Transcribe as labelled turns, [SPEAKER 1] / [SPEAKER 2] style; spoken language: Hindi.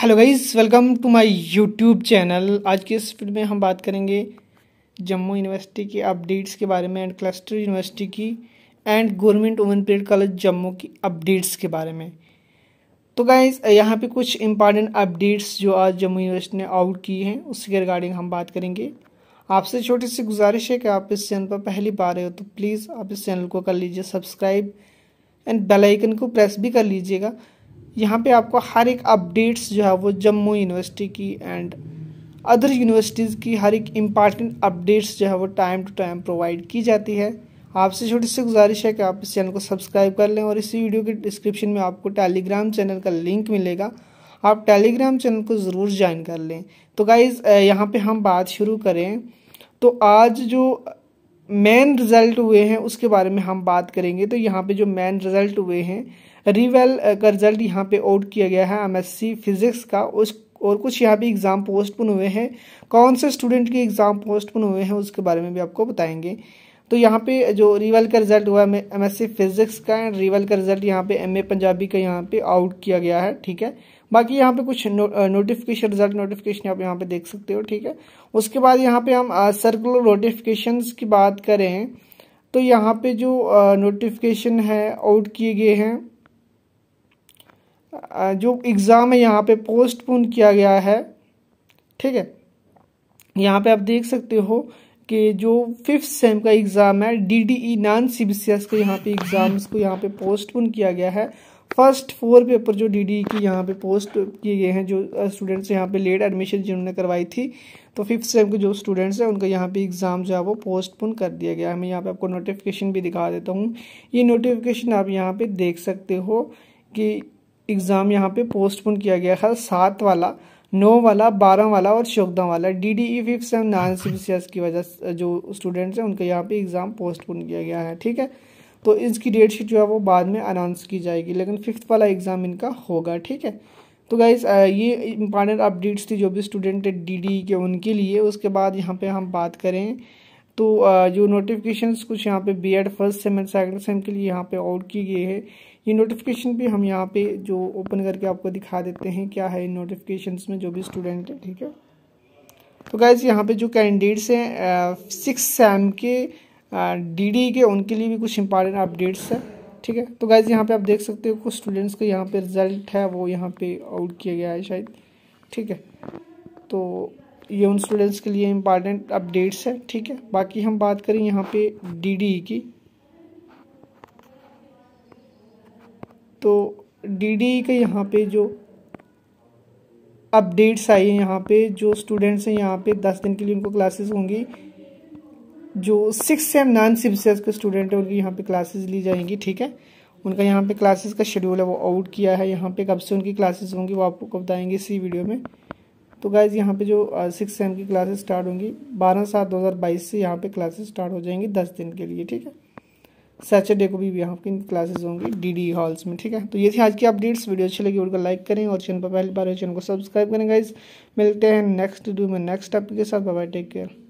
[SPEAKER 1] hello guys welcome to my YouTube channel आज के इस वीडियो में हम बात करेंगे जम्मू यूनिवर्सिटी के अपडेट्स के बारे में एंड क्लस्टर यूनिवर्सिटी की and government women parade college Jammu की अपडेट्स के बारे में तो गाइस यहाँ पे कुछ इंपॉर्टेंट अपडेट्स जो आज जम्मू यूनिवर्सिटी ने आउट की हैं उसके रिगार्डिंग हम बात करेंगे आपसे छोटी सी गुजारिश है कि आप इस चैनल पर पहली बार हो तो प्लीज़ आप इस चैनल को कर लीजिए सब्सक्राइब एंड बेलाइकन को प्रेस भी कर लीजिएगा यहाँ पे आपको हर एक अपडेट्स जो है वो जम्मू यूनिवर्सिटी की एंड अदर यूनिवर्सिटीज़ की हर एक इम्पॉर्टेंट अपडेट्स जो है वो टाइम टू टाइम प्रोवाइड की जाती है आपसे छोटी सी गुजारिश है कि आप इस चैनल को सब्सक्राइब कर लें और इसी वीडियो के डिस्क्रिप्शन में आपको टेलीग्राम चैनल का लिंक मिलेगा आप टेलीग्राम चैनल को ज़रूर ज्वाइन कर लें तो गाइज़ यहाँ पे हम बात शुरू करें तो आज जो मेन रिज़ल्ट हुए हैं उसके बारे में हम बात करेंगे तो यहाँ पे जो मेन रिज़ल्ट हुए हैं रिवेल का रिजल्ट यहाँ पे आउट किया गया है एमएससी फिजिक्स का उस और कुछ यहाँ पे एग्ज़ाम पोस्टपोन हुए हैं कौन से स्टूडेंट के एग्ज़ाम पोस्टपोन हुए हैं उसके बारे में भी आपको बताएंगे तो यहाँ पे जो रिवल का रिजल्ट हुआ है एम एस फिजिक्स का एंड रिवल का रिजल्ट यहाँ पे एम पंजाबी का यहाँ पे आउट किया गया है ठीक है बाकी यहाँ पे कुछ नो, नोटिफिकेशन रिजल्ट नोटिफिकेशन आप यहाँ पे देख सकते हो ठीक है उसके बाद यहाँ पे हम सर्कुलर नोटिफिकेशन की बात करें तो यहाँ पे जो नोटिफिकेशन है आउट किए गए हैं जो एग्ज़ाम है यहाँ पे पोस्टपोन किया गया है ठीक है यहाँ पे आप देख सकते हो कि जो फिफ्थ सेम का एग्ज़ाम है D D E non S के यहाँ पे एग्ज़ाम्स को यहाँ पे पोस्टपोन किया गया है फर्स्ट फोर पेपर जो डी ई e की यहाँ पे पोस्ट किए गए हैं जो स्टूडेंट्स यहाँ पे लेट एडमिशन जिन्होंने करवाई थी तो फिफ्थ सेम के जो स्टूडेंट्स हैं उनका यहाँ पे एग्ज़ाम जो है वो पोस्टपोन कर दिया गया है मैं यहाँ पे आपको नोटिफिकेशन भी दिखा देता हूँ ये नोटिफिकेशन आप यहाँ पे देख सकते हो कि एग्ज़ाम यहाँ पे पोस्टपोन किया गया है सात वाला नौ वाला बारह वाला और चौदह वाला D D E fifth and nine C B C की वजह से जो स्टूडेंट्स हैं उनका यहाँ पे एग्ज़ाम पोस्टपोन किया गया है ठीक है तो इसकी डेट शीट जो है वो बाद में अनाउंस की जाएगी लेकिन फिफ्थ वाला एग्ज़ाम इनका होगा ठीक है तो गाइज ये इम्पॉर्टेंट अपडेट्स थी जो भी स्टूडेंट डी डी के उनके लिए उसके बाद यहाँ पे हम बात करें तो जो नोटिफिकेशन कुछ यहाँ पे B Ed first sem and second sem के लिए यहाँ पे आउट की गई है ये नोटिफिकेशन भी हम यहाँ पे जो ओपन करके आपको दिखा देते हैं क्या है नोटिफिकेशन में जो भी स्टूडेंट है ठीक है तो गाइज़ यहाँ पे जो कैंडिडेट्स हैं सिक्स सेम के डी के उनके लिए भी कुछ इंपॉर्टेंट अपडेट्स है ठीक है तो गैज़ यहाँ पे आप देख सकते हो कुछ स्टूडेंट्स का यहाँ पे रिज़ल्ट है वो यहाँ पे आउट किया गया है शायद ठीक है तो ये उन स्टूडेंट्स के लिए इम्पॉर्टेंट अपडेट्स है ठीक है बाकी हम बात करें यहाँ पे डीडीई e की तो डीडी e के यहाँ पे जो अपडेट्स आई हैं यहाँ पे जो स्टूडेंट्स हैं यहाँ पे दस दिन के लिए उनको क्लासेस होंगी जो सिक्स सेम नॉन सिविसेस के स्टूडेंट हैं उनकी यहाँ पे क्लासेस ली जाएंगी ठीक है उनका यहाँ पे क्लासेस का शेड्यूल है वो आउट किया है यहाँ पे कब से उनकी क्लासेस होंगी वो आपको बताएंगे इसी वीडियो में तो गाइज यहाँ पे जो सिक्स uh, सेम की क्लासेस स्टार्ट होंगी बारह सात दो हज़ार बाईस से यहाँ पे क्लासेस स्टार्ट हो जाएंगी दस दिन के लिए ठीक है सैटरडे को भी यहाँ की क्लासेस होंगी डी डी हॉल्स में ठीक है तो ये थी आज की अपडेट्स वीडियो अच्छी लगी उनको तो लाइक करें और चैनल पर पहली बार चैनल को सब्सक्राइब करें गाइज मिलते हैं नेक्स्ट वीडियो में नेक्स्ट टॉपिक के साथ बाय टेक केयर